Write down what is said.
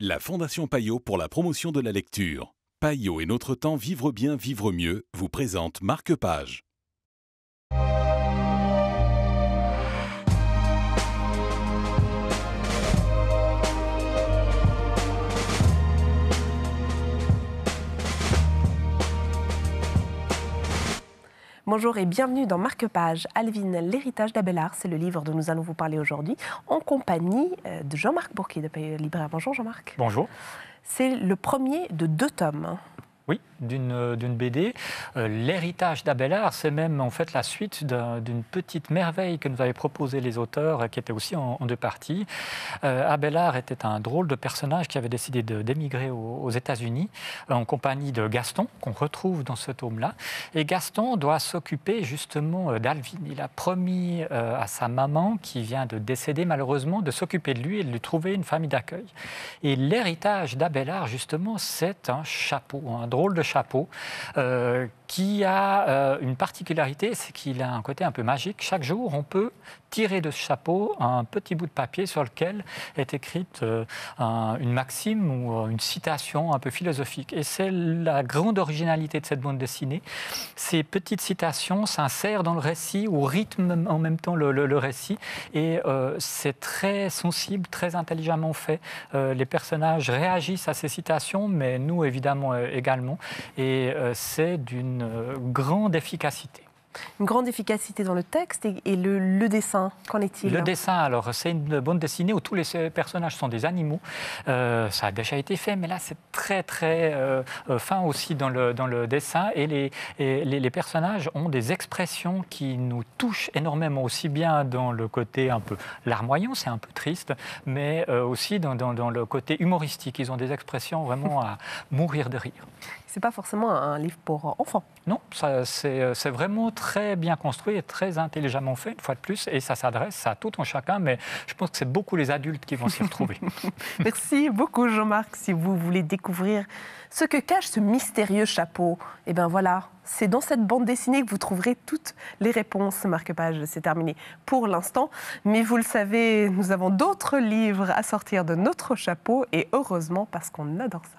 La Fondation Payot pour la promotion de la lecture. Paillot et notre temps vivre bien, vivre mieux vous présente Marque Page. Bonjour et bienvenue dans Marque Page. Alvin, l'héritage d'Abelard, c'est le livre dont nous allons vous parler aujourd'hui, en compagnie euh, de Jean-Marc Bourquet de Pays Libraire. Bonjour Jean-Marc. Bonjour. C'est le premier de deux tomes. Oui, d'une euh, BD. Euh, l'héritage d'Abelard, c'est même en fait la suite d'une petite merveille que nous avaient proposé les auteurs, euh, qui était aussi en, deux parties. Abelard était un drôle de personnage qui avait décidé d'émigrer aux, États-Unis en compagnie de Gaston, qu'on retrouve dans ce tome-là. Et Gaston doit s'occuper justement d'Alvin. Il a promis à sa maman, qui vient de décéder malheureusement, de s'occuper de lui et de lui trouver une famille d'accueil. Et l'héritage d'Abelard, justement, c'est un chapeau, un drôle rôle de chapeau euh, qui a euh, une particularité, c'est qu'il a un côté un peu magique. Chaque jour, on peut tirer de ce chapeau un petit bout de papier sur lequel est écrite euh, une maxime ou euh, une citation un peu philosophique. Et c'est la grande originalité de cette bande dessinée. Ces petites citations s'insèrent dans le récit ou rythment en même temps le, récit. Et c'est très sensible, très intelligemment fait. les personnages réagissent à ces citations, mais nous, évidemment, également. Et c'est d'une une euh, grande efficacité. Une grande efficacité dans le texte et, le, dessin, qu'en est-il Le dessin, alors, c'est une bonne dessinée où tous les euh, personnages sont des animaux. Euh, ça a déjà été fait, mais là, c'est très, très fin aussi dans le, dans le dessin. Et, les, les, personnages ont des expressions qui nous touchent énormément, aussi bien dans le côté un peu larmoyant, c'est un peu triste, mais aussi dans, dans le côté humoristique. Ils ont des expressions vraiment à mourir de rire pas forcément un livre pour euh, enfants. Non, euh, c'est vraiment très bien construit et très intelligemment fait, une fois de plus, et ça s'adresse à tout un chacun, mais je pense que c'est beaucoup les adultes qui vont s'y retrouver. Merci beaucoup Jean-Marc. Si vous voulez découvrir ce que cache ce mystérieux chapeau, eh bien voilà, c'est dans cette bande dessinée que vous trouverez toutes les réponses. Marque-page, c'est terminé pour l'instant. Mais vous le savez, nous avons d'autres livres à sortir de notre chapeau et heureusement parce qu'on adore ça.